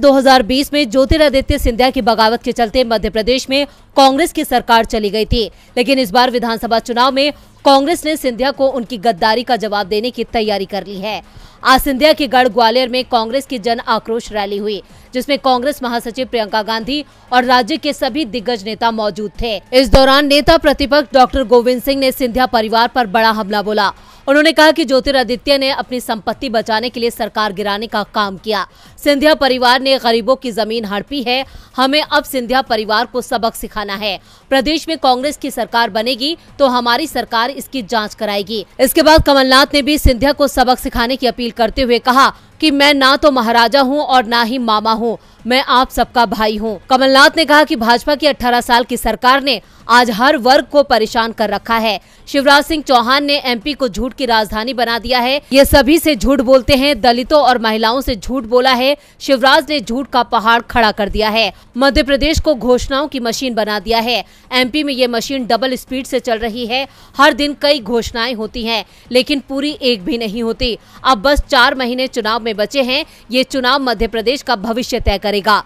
2020 में ज्योतिरादित्य सिंधिया की बगावत के चलते मध्य प्रदेश में कांग्रेस की सरकार चली गई थी लेकिन इस बार विधानसभा चुनाव में कांग्रेस ने सिंधिया को उनकी गद्दारी का जवाब देने की तैयारी कर ली है आज सिंधिया के गढ़ ग्वालियर में कांग्रेस की जन आक्रोश रैली हुई जिसमें कांग्रेस महासचिव प्रियंका गांधी और राज्य के सभी दिग्गज नेता मौजूद थे इस दौरान नेता प्रतिपक्ष डॉक्टर गोविंद सिंह ने सिंधिया परिवार आरोप बड़ा हमला बोला उन्होंने कहा कि ज्योतिरादित्य ने अपनी संपत्ति बचाने के लिए सरकार गिराने का काम किया सिंधिया परिवार ने गरीबों की जमीन हड़पी है हमें अब सिंधिया परिवार को सबक सिखाना है प्रदेश में कांग्रेस की सरकार बनेगी तो हमारी सरकार इसकी जाँच कराएगी इसके बाद कमलनाथ ने भी सिंधिया को सबक सिखाने की अपील करते हुए कहा कि मैं ना तो महाराजा हूं और ना ही मामा हूं मैं आप सबका भाई हूं कमलनाथ ने कहा कि भाजपा की 18 साल की सरकार ने आज हर वर्ग को परेशान कर रखा है शिवराज सिंह चौहान ने एमपी को झूठ की राजधानी बना दिया है ये सभी से झूठ बोलते हैं दलितों और महिलाओं से झूठ बोला है शिवराज ने झूठ का पहाड़ खड़ा कर दिया है मध्य प्रदेश को घोषणाओं की मशीन बना दिया है एमपी में ये मशीन डबल स्पीड से चल रही है हर दिन कई घोषणाएं होती है लेकिन पूरी एक भी नहीं होती अब बस चार महीने चुनाव में में बचे हैं ये चुनाव मध्य प्रदेश का भविष्य तय करेगा